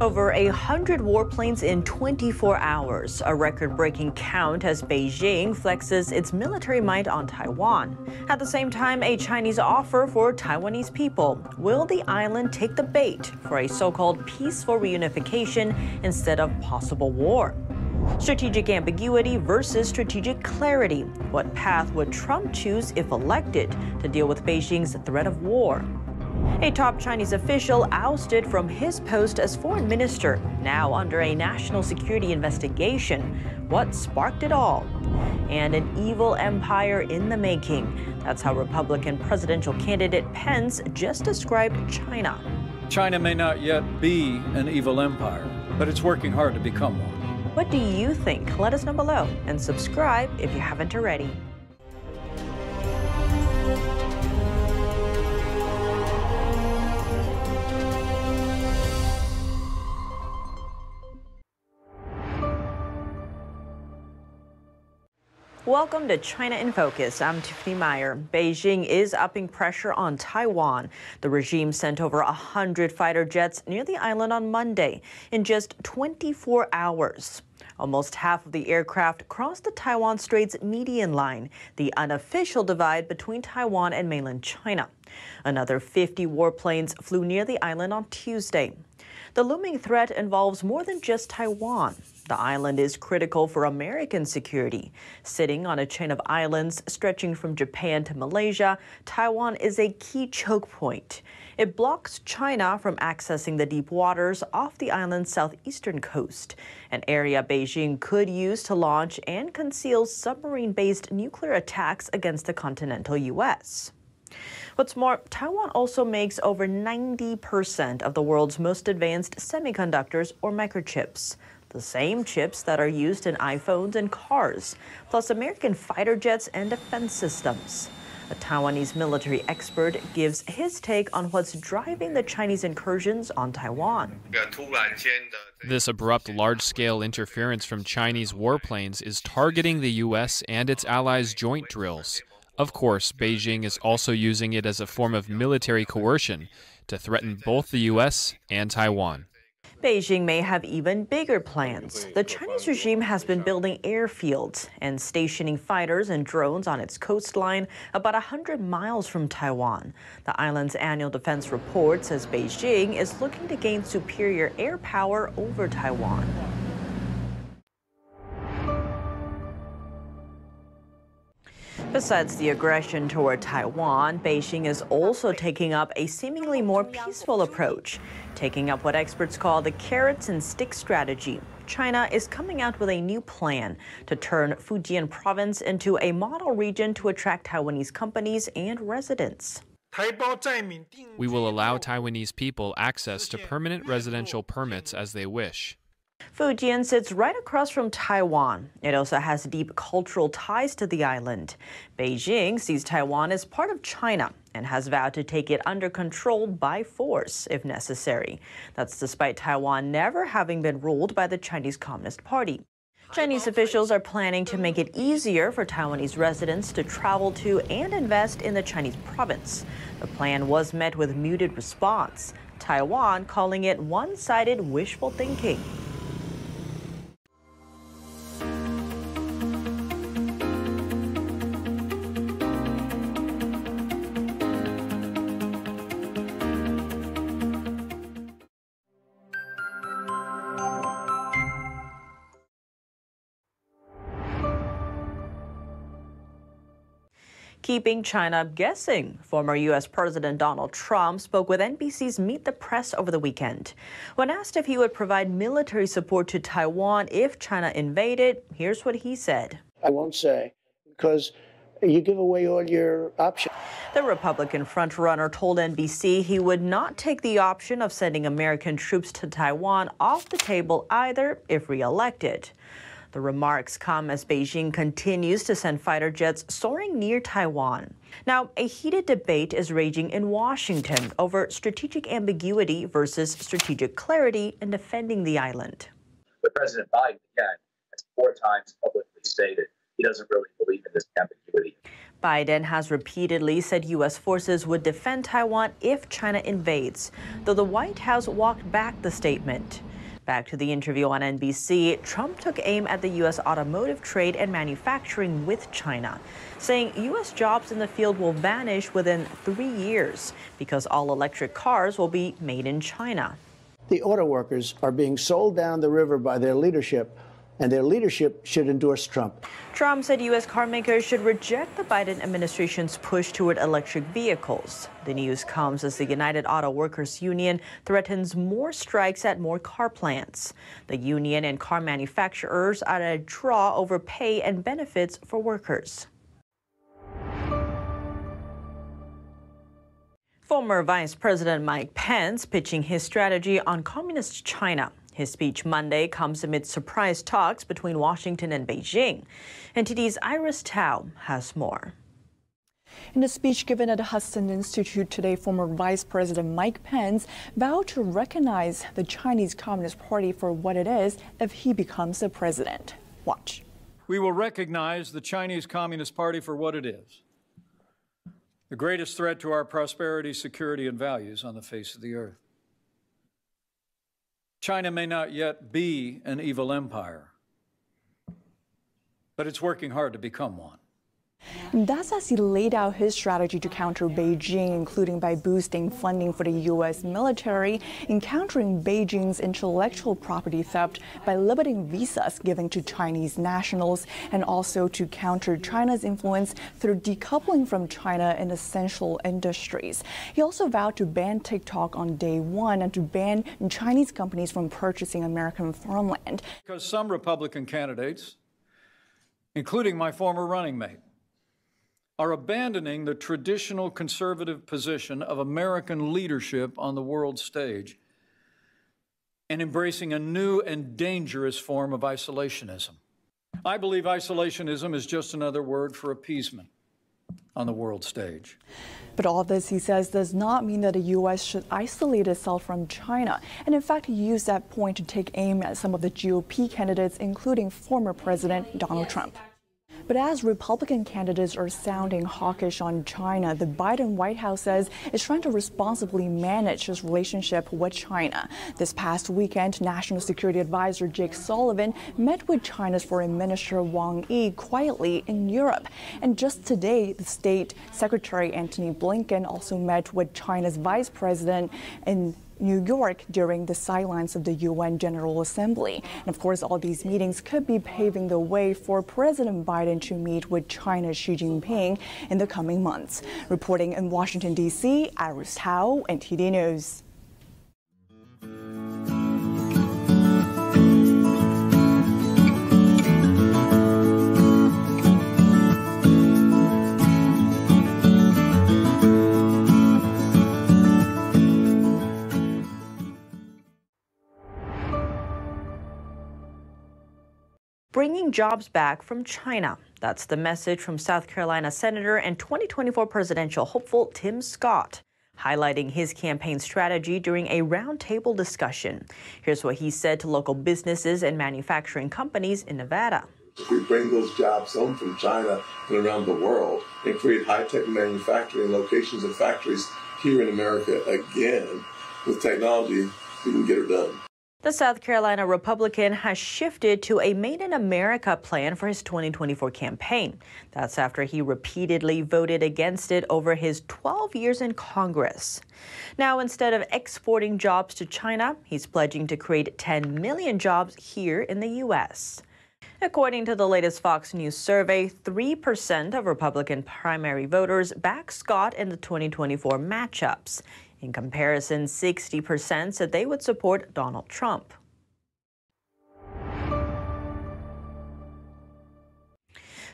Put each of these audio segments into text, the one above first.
Over 100 warplanes in 24 hours, a record breaking count as Beijing flexes its military might on Taiwan. At the same time, a Chinese offer for Taiwanese people will the island take the bait for a so called peaceful reunification instead of possible war? Strategic ambiguity versus strategic clarity. What path would Trump choose if elected to deal with Beijing's threat of war? A top Chinese official ousted from his post as foreign minister, now under a national security investigation. What sparked it all? And an evil empire in the making. That's how Republican presidential candidate Pence just described China. China may not yet be an evil empire, but it's working hard to become one. What do you think? Let us know below and subscribe if you haven't already. Welcome to China in Focus. I'm Tiffany Meyer. Beijing is upping pressure on Taiwan. The regime sent over 100 fighter jets near the island on Monday in just 24 hours. Almost half of the aircraft crossed the Taiwan Strait's median line, the unofficial divide between Taiwan and mainland China. Another 50 warplanes flew near the island on Tuesday. The looming threat involves more than just Taiwan. The island is critical for American security. Sitting on a chain of islands stretching from Japan to Malaysia, Taiwan is a key choke point. It blocks China from accessing the deep waters off the island's southeastern coast, an area Beijing could use to launch and conceal submarine based nuclear attacks against the continental U.S. What's more, Taiwan also makes over 90% of the world's most advanced semiconductors or microchips the same chips that are used in iPhones and cars, plus American fighter jets and defense systems. A Taiwanese military expert gives his take on what's driving the Chinese incursions on Taiwan. This abrupt large scale interference from Chinese warplanes is targeting the U.S. and its allies' joint drills. Of course, Beijing is also using it as a form of military coercion to threaten both the U.S. and Taiwan. Beijing may have even bigger plans. The Chinese regime has been building airfields and stationing fighters and drones on its coastline about 100 miles from Taiwan. The island's annual defense report says Beijing is looking to gain superior air power over Taiwan. Besides the aggression toward Taiwan, Beijing is also taking up a seemingly more peaceful approach, taking up what experts call the carrots and stick strategy. China is coming out with a new plan to turn Fujian province into a model region to attract Taiwanese companies and residents. We will allow Taiwanese people access to permanent residential permits as they wish. Fujian sits right across from Taiwan. It also has deep cultural ties to the island. Beijing sees Taiwan as part of China and has vowed to take it under control by force if necessary. That's despite Taiwan never having been ruled by the Chinese Communist Party. Chinese officials are planning to make it easier for Taiwanese residents to travel to and invest in the Chinese province. The plan was met with muted response, Taiwan calling it one sided wishful thinking. keeping China guessing. Former U.S. President Donald Trump spoke with NBC's Meet the Press over the weekend. When asked if he would provide military support to Taiwan if China invaded, here's what he said I won't say because you give away all your options. The Republican frontrunner told NBC he would not take the option of sending American troops to Taiwan off the table either if reelected. The remarks come as Beijing continues to send fighter jets soaring near Taiwan. Now, a heated debate is raging in Washington over strategic ambiguity versus strategic clarity in defending the island. But President Biden, again, has four times publicly stated he doesn't really believe in this ambiguity. Biden has repeatedly said U.S. forces would defend Taiwan if China invades, though the White House walked back the statement. Back to the interview on NBC, Trump took aim at the U.S. automotive trade and manufacturing with China, saying U.S. jobs in the field will vanish within three years because all electric cars will be made in China. The auto workers are being sold down the river by their leadership and their leadership should endorse Trump. Trump said U.S. carmakers should reject the Biden administration's push toward electric vehicles. The news comes as the United Auto Workers Union threatens more strikes at more car plants. The union and car manufacturers are at a draw over pay and benefits for workers. Former Vice President Mike Pence pitching his strategy on communist China. His speech Monday comes amid surprise talks between Washington and Beijing. NTD's Iris Tao has more. In a speech given at the Hudson Institute today, former Vice President Mike Pence vowed to recognize the Chinese Communist Party for what it is if he becomes the president. Watch. We will recognize the Chinese Communist Party for what it is the greatest threat to our prosperity, security, and values on the face of the earth. China may not yet be an evil empire, but it's working hard to become one. That's as he laid out his strategy to counter Beijing, including by boosting funding for the U.S. military and countering Beijing's intellectual property theft by limiting visas given to Chinese nationals, and also to counter China's influence through decoupling from China in essential industries. He also vowed to ban TikTok on day one and to ban Chinese companies from purchasing American farmland. Because some Republican candidates, including my former running mate, are abandoning the traditional conservative position of American leadership on the world stage and embracing a new and dangerous form of isolationism. I believe isolationism is just another word for appeasement on the world stage. But all this, he says, does not mean that the U.S. should isolate itself from China. And in fact, he used that point to take aim at some of the GOP candidates, including former President Donald Trump. But as Republican candidates are sounding hawkish on China, the Biden White House says it's trying to responsibly manage its relationship with China. This past weekend, National Security Advisor Jake Sullivan met with China's Foreign Minister Wang Yi quietly in Europe. And just today, the State Secretary Antony Blinken also met with China's Vice President in New York during the sidelines of the UN General Assembly. And of course, all these meetings could be paving the way for President Biden to meet with China's Xi Jinping in the coming months. Reporting in Washington, D.C., Iris Tao, NTD News. bringing jobs back from China. That's the message from South Carolina Senator and 2024 presidential hopeful Tim Scott, highlighting his campaign strategy during a roundtable discussion. Here's what he said to local businesses and manufacturing companies in Nevada. We bring those jobs home from China and around the world and create high tech manufacturing locations and factories here in America again. With technology, we can get it done. The South Carolina Republican has shifted to a Made in America plan for his 2024 campaign. That's after he repeatedly voted against it over his 12 years in Congress. Now, instead of exporting jobs to China, he's pledging to create 10 million jobs here in the U.S. According to the latest Fox News survey, 3% of Republican primary voters back Scott in the 2024 matchups. In comparison, 60% said they would support Donald Trump.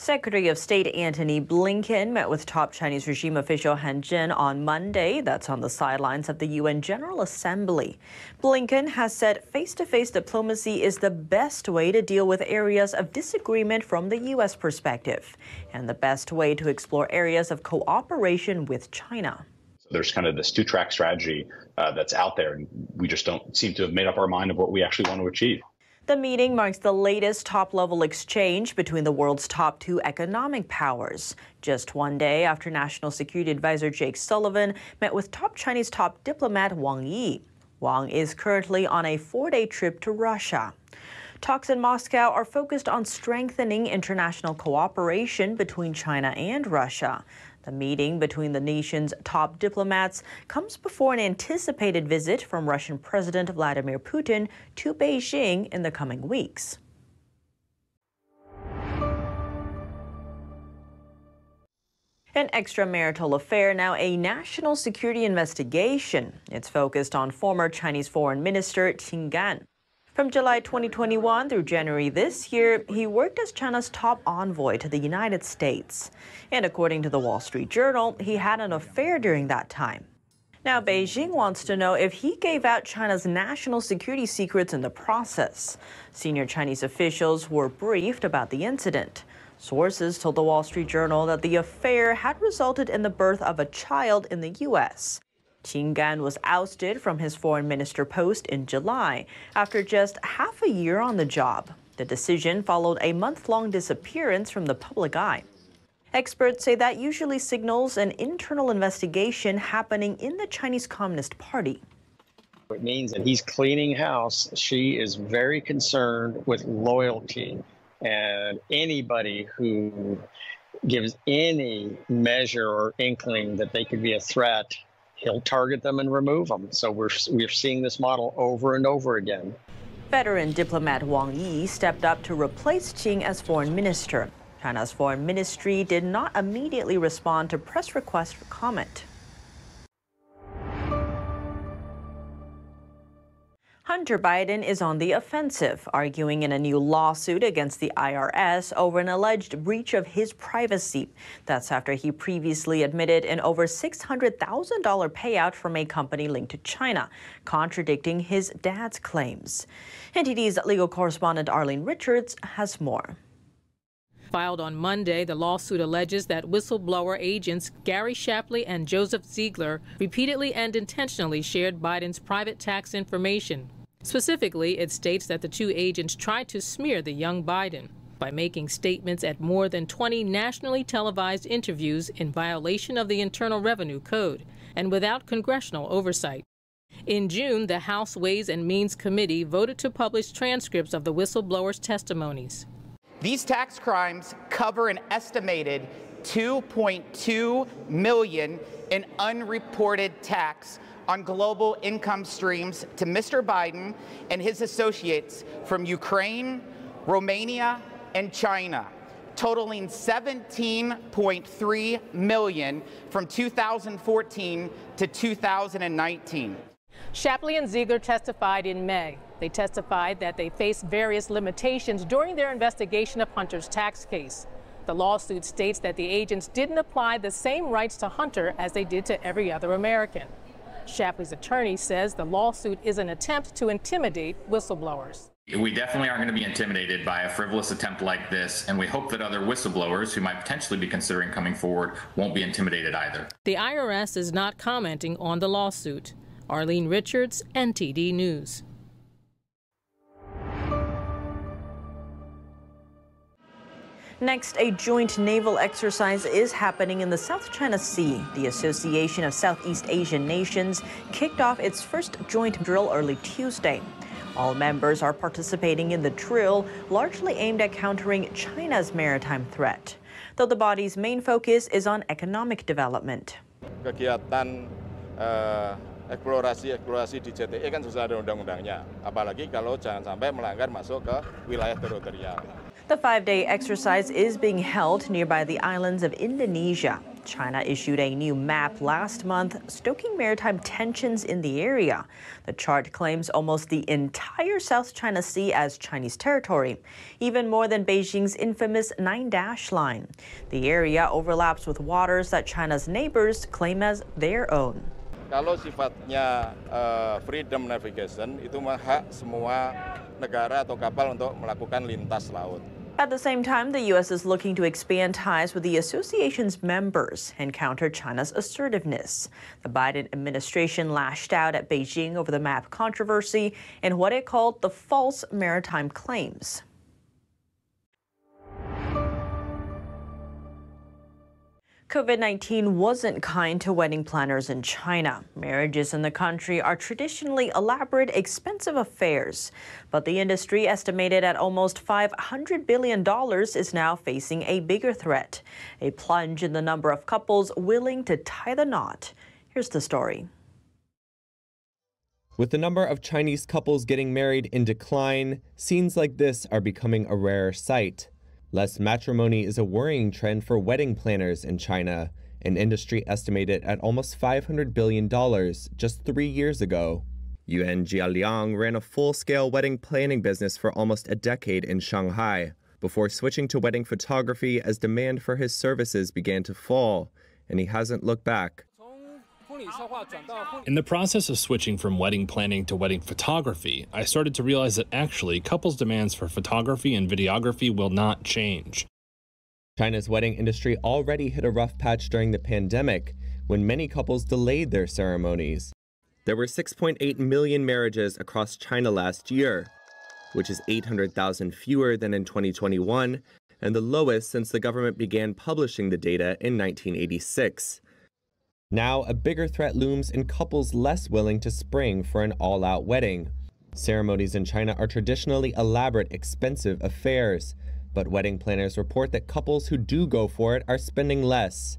Secretary of State Antony Blinken met with top Chinese regime official Han Jin on Monday. That's on the sidelines of the UN General Assembly. Blinken has said face to face diplomacy is the best way to deal with areas of disagreement from the U.S. perspective and the best way to explore areas of cooperation with China there's kind of this two track strategy uh, that's out there, and we just don't seem to have made up our mind of what we actually want to achieve. The meeting marks the latest top level exchange between the world's top two economic powers. Just one day after National Security Advisor Jake Sullivan met with top Chinese top diplomat Wang Yi. Wang is currently on a four day trip to Russia. Talks in Moscow are focused on strengthening international cooperation between China and Russia. The meeting between the nation's top diplomats comes before an anticipated visit from Russian President Vladimir Putin to Beijing in the coming weeks. An extramarital affair, now a national security investigation. It's focused on former Chinese Foreign Minister Qin Gan. From July 2021 through January this year, he worked as China's top envoy to the United States. And according to the Wall Street Journal, he had an affair during that time. Now, Beijing wants to know if he gave out China's national security secrets in the process. Senior Chinese officials were briefed about the incident. Sources told the Wall Street Journal that the affair had resulted in the birth of a child in the U.S. Qinggan was ousted from his foreign minister post in July after just half a year on the job. The decision followed a month long disappearance from the public eye. Experts say that usually signals an internal investigation happening in the Chinese Communist Party. It means that he's cleaning house. She is very concerned with loyalty. And anybody who gives any measure or inkling that they could be a threat he'll target them and remove them. So we're, we're seeing this model over and over again. Veteran diplomat Wang Yi stepped up to replace Qing as foreign minister. China's foreign ministry did not immediately respond to press requests for comment. Hunter Biden is on the offensive, arguing in a new lawsuit against the IRS over an alleged breach of his privacy. That's after he previously admitted an over $600,000 payout from a company linked to China, contradicting his dad's claims. NTD's legal correspondent Arlene Richards has more. Filed on Monday, the lawsuit alleges that whistleblower agents Gary Shapley and Joseph Ziegler repeatedly and intentionally shared Biden's private tax information Specifically, it states that the two agents tried to smear the young Biden by making statements at more than 20 nationally televised interviews in violation of the Internal Revenue Code and without congressional oversight. In June, the House Ways and Means Committee voted to publish transcripts of the whistleblowers' testimonies. These tax crimes cover an estimated 2.2 million in unreported tax on global income streams to Mr. Biden and his associates from Ukraine, Romania, and China, totaling 17.3 million from 2014 to 2019. Shapley and Ziegler testified in May. They testified that they faced various limitations during their investigation of Hunter's tax case. The lawsuit states that the agents didn't apply the same rights to Hunter as they did to every other American. Shapley's attorney says the lawsuit is an attempt to intimidate whistleblowers. We definitely aren't going to be intimidated by a frivolous attempt like this, and we hope that other whistleblowers who might potentially be considering coming forward won't be intimidated either. The IRS is not commenting on the lawsuit. Arlene Richards, NTD News. Next, a joint naval exercise is happening in the South China Sea. The Association of Southeast Asian Nations kicked off its first joint drill early Tuesday. All members are participating in the drill, largely aimed at countering China's maritime threat, though the body's main focus is on economic development. Kegiatan eh, eksplorasi-eksplorasi di JTE kan sudah ada undang-undangnya, apalagi kalau jangan sampai melanggar masuk ke wilayah teritorial. The five day exercise is being held nearby the islands of Indonesia. China issued a new map last month, stoking maritime tensions in the area. The chart claims almost the entire South China Sea as Chinese territory, even more than Beijing's infamous Nine Dash Line. The area overlaps with waters that China's neighbors claim as their own. Kalau sifatnya uh, freedom navigation, itu hak semua negara atau kapal untuk melakukan lintas laut. At the same time, the U.S. is looking to expand ties with the association's members and counter China's assertiveness. The Biden administration lashed out at Beijing over the map controversy and what it called the false maritime claims. COVID 19 wasn't kind to wedding planners in China. Marriages in the country are traditionally elaborate, expensive affairs. But the industry, estimated at almost $500 billion, is now facing a bigger threat a plunge in the number of couples willing to tie the knot. Here's the story. With the number of Chinese couples getting married in decline, scenes like this are becoming a rare sight. Less matrimony is a worrying trend for wedding planners in China, an industry estimated at almost $500 billion just three years ago. Yuan Jialiang ran a full scale wedding planning business for almost a decade in Shanghai before switching to wedding photography as demand for his services began to fall, and he hasn't looked back. In the process of switching from wedding planning to wedding photography, I started to realize that actually couples' demands for photography and videography will not change. China's wedding industry already hit a rough patch during the pandemic when many couples delayed their ceremonies. There were 6.8 million marriages across China last year, which is 800,000 fewer than in 2021 and the lowest since the government began publishing the data in 1986. Now, a bigger threat looms in couples less willing to spring for an all out wedding. Ceremonies in China are traditionally elaborate, expensive affairs, but wedding planners report that couples who do go for it are spending less.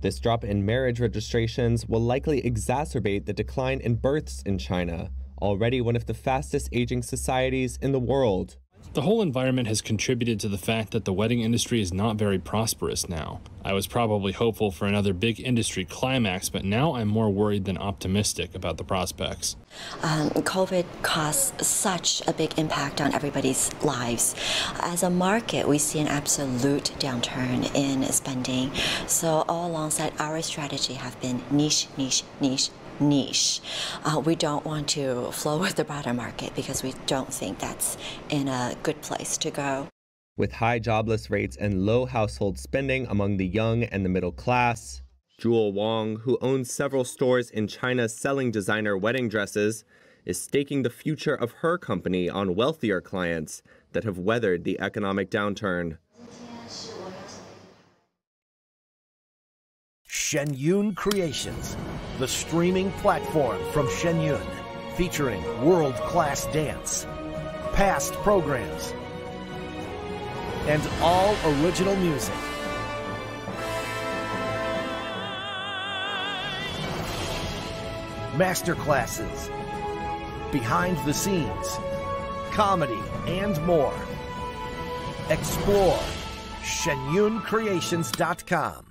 This drop in marriage registrations will likely exacerbate the decline in births in China, already one of the fastest aging societies in the world. The whole environment has contributed to the fact that the wedding industry is not very prosperous now. I was probably hopeful for another big industry climax, but now I'm more worried than optimistic about the prospects. Um, COVID caused such a big impact on everybody's lives. As a market, we see an absolute downturn in spending. So all alongside our strategy have been niche, niche, niche, niche. Uh, we don't want to flow with the broader market because we don't think that's in a good place to go. With high jobless rates and low household spending among the young and the middle class, Jewel Wong, who owns several stores in China selling designer wedding dresses, is staking the future of her company on wealthier clients that have weathered the economic downturn. Shenyun Creations, the streaming platform from Shenyun, featuring world-class dance, past programs, and all original music. Masterclasses, behind the scenes, comedy, and more. Explore shenyuncreations.com.